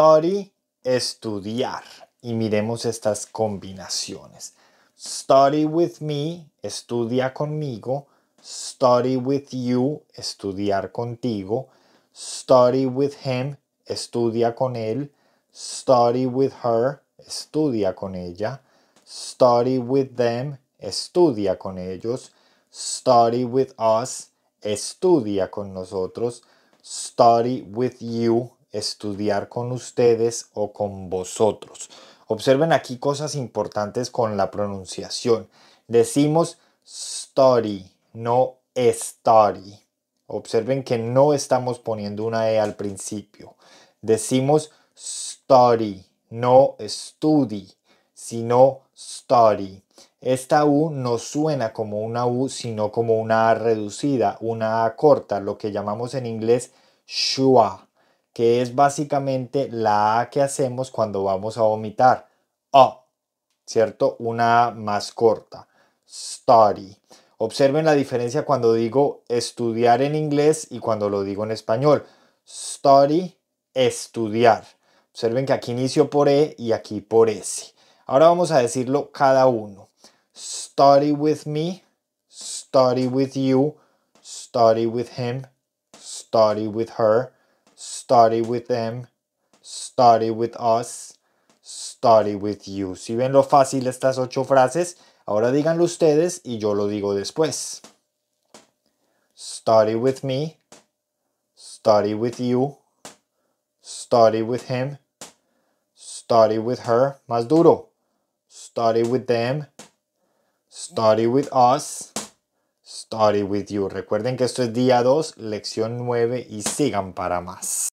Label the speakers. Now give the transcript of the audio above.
Speaker 1: study, estudiar. Y miremos estas combinaciones. Study with me, estudia conmigo. Study with you, estudiar contigo. Study with him, estudia con él. Study with her, estudia con ella. Study with them, estudia con ellos. Study with us, estudia con nosotros. Study with you, estudiar con ustedes o con vosotros. Observen aquí cosas importantes con la pronunciación. Decimos study, no study. Observen que no estamos poniendo una E al principio. Decimos study, no study, sino study. Esta U no suena como una U, sino como una A reducida, una A corta, lo que llamamos en inglés shua que es básicamente la A que hacemos cuando vamos a vomitar. A, ¿cierto? Una A más corta. Study. Observen la diferencia cuando digo estudiar en inglés y cuando lo digo en español. Study, estudiar. Observen que aquí inicio por E y aquí por S. Ahora vamos a decirlo cada uno. Study with me, study with you, study with him, study with her, Study with them, study with us, study with you. Si ven lo fácil estas ocho frases, ahora díganlo ustedes y yo lo digo después. Study with me, study with you, study with him, study with her, más duro. Study with them, study with us, study with you. Recuerden que esto es día 2, lección 9 y sigan para más.